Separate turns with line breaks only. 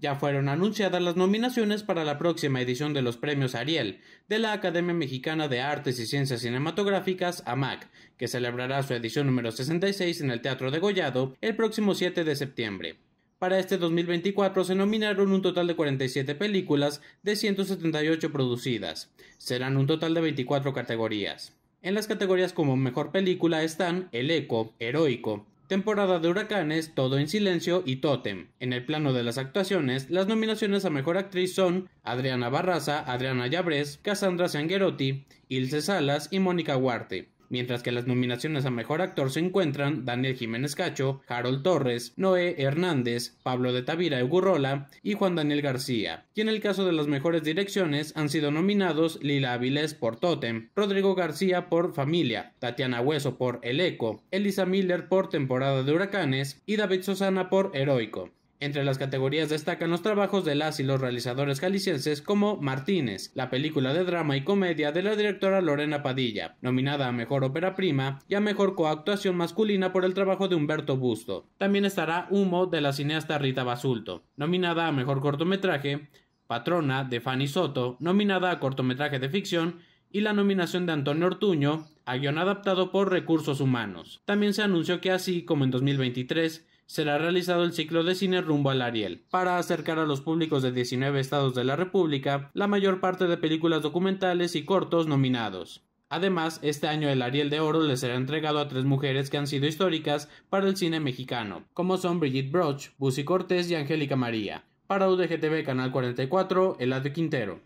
Ya fueron anunciadas las nominaciones para la próxima edición de los premios Ariel de la Academia Mexicana de Artes y Ciencias Cinematográficas, AMAC, que celebrará su edición número 66 en el Teatro de Gollado el próximo 7 de septiembre. Para este 2024 se nominaron un total de 47 películas de 178 producidas. Serán un total de 24 categorías. En las categorías como mejor película están El Eco, Heroico, temporada de huracanes, todo en silencio y Totem. En el plano de las actuaciones, las nominaciones a mejor actriz son Adriana Barraza, Adriana Yabres, Cassandra Sanguerotti, Ilse Salas y Mónica Huarte mientras que las nominaciones a Mejor Actor se encuentran Daniel Jiménez Cacho, Harold Torres, Noé Hernández, Pablo de Tavira Egurrola y Juan Daniel García, y en el caso de las mejores direcciones han sido nominados Lila Avilés por Totem, Rodrigo García por Familia, Tatiana Hueso por El Eco, Elisa Miller por Temporada de Huracanes y David Sosana por Heroico. Entre las categorías destacan los trabajos de las y los realizadores jaliscienses como Martínez, la película de drama y comedia de la directora Lorena Padilla, nominada a Mejor Ópera Prima y a Mejor Coactuación Masculina por el trabajo de Humberto Busto. También estará Humo de la cineasta Rita Basulto, nominada a Mejor Cortometraje, Patrona de Fanny Soto, nominada a Cortometraje de Ficción, y la nominación de Antonio Ortuño a guión adaptado por Recursos Humanos. También se anunció que así como en 2023, será realizado el ciclo de cine rumbo al Ariel, para acercar a los públicos de 19 estados de la República la mayor parte de películas documentales y cortos nominados. Además, este año el Ariel de Oro le será entregado a tres mujeres que han sido históricas para el cine mexicano, como son Brigitte Broch, Busy Cortés y Angélica María. Para UDGTV Canal 44, Eladio Quintero.